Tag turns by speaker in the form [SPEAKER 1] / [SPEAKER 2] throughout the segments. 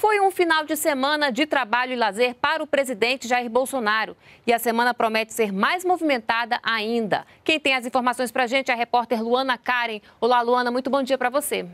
[SPEAKER 1] Foi um final de semana de trabalho e lazer para o presidente Jair Bolsonaro. E a semana promete ser mais movimentada ainda. Quem tem as informações para a gente é a repórter Luana Karen. Olá, Luana, muito bom dia para você.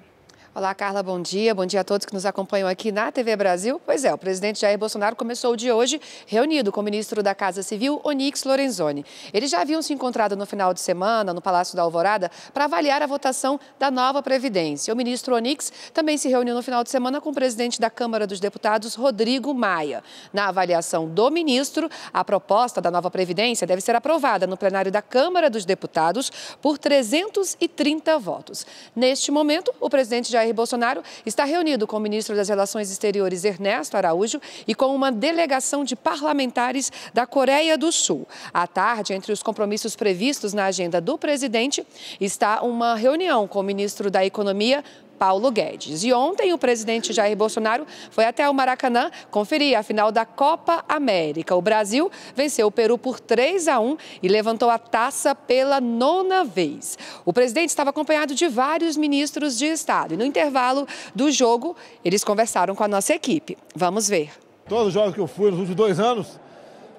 [SPEAKER 2] Olá, Carla, bom dia. Bom dia a todos que nos acompanham aqui na TV Brasil. Pois é, o presidente Jair Bolsonaro começou o hoje reunido com o ministro da Casa Civil, Onix Lorenzoni. Eles já haviam se encontrado no final de semana no Palácio da Alvorada para avaliar a votação da nova Previdência. O ministro Onix também se reuniu no final de semana com o presidente da Câmara dos Deputados, Rodrigo Maia. Na avaliação do ministro, a proposta da nova Previdência deve ser aprovada no plenário da Câmara dos Deputados por 330 votos. Neste momento, o presidente Jair Jair Bolsonaro está reunido com o ministro das Relações Exteriores, Ernesto Araújo, e com uma delegação de parlamentares da Coreia do Sul. À tarde, entre os compromissos previstos na agenda do presidente, está uma reunião com o ministro da Economia, Paulo Guedes. E ontem o presidente Jair Bolsonaro foi até o Maracanã conferir a final da Copa América. O Brasil venceu o Peru por 3 a 1 e levantou a taça pela nona vez. O presidente estava acompanhado de vários ministros de Estado e no intervalo do jogo eles conversaram com a nossa equipe. Vamos ver.
[SPEAKER 3] Todos os jogos que eu fui nos últimos dois anos,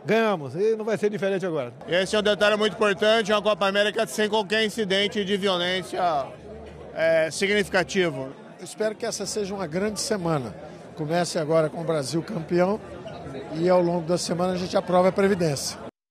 [SPEAKER 3] ganhamos. E não vai ser diferente agora.
[SPEAKER 2] Esse é um detalhe muito importante, uma Copa América sem qualquer incidente de
[SPEAKER 3] violência é, significativo? Eu espero que essa seja uma grande semana. Comece agora com o Brasil campeão e ao longo da semana a gente aprova a Previdência.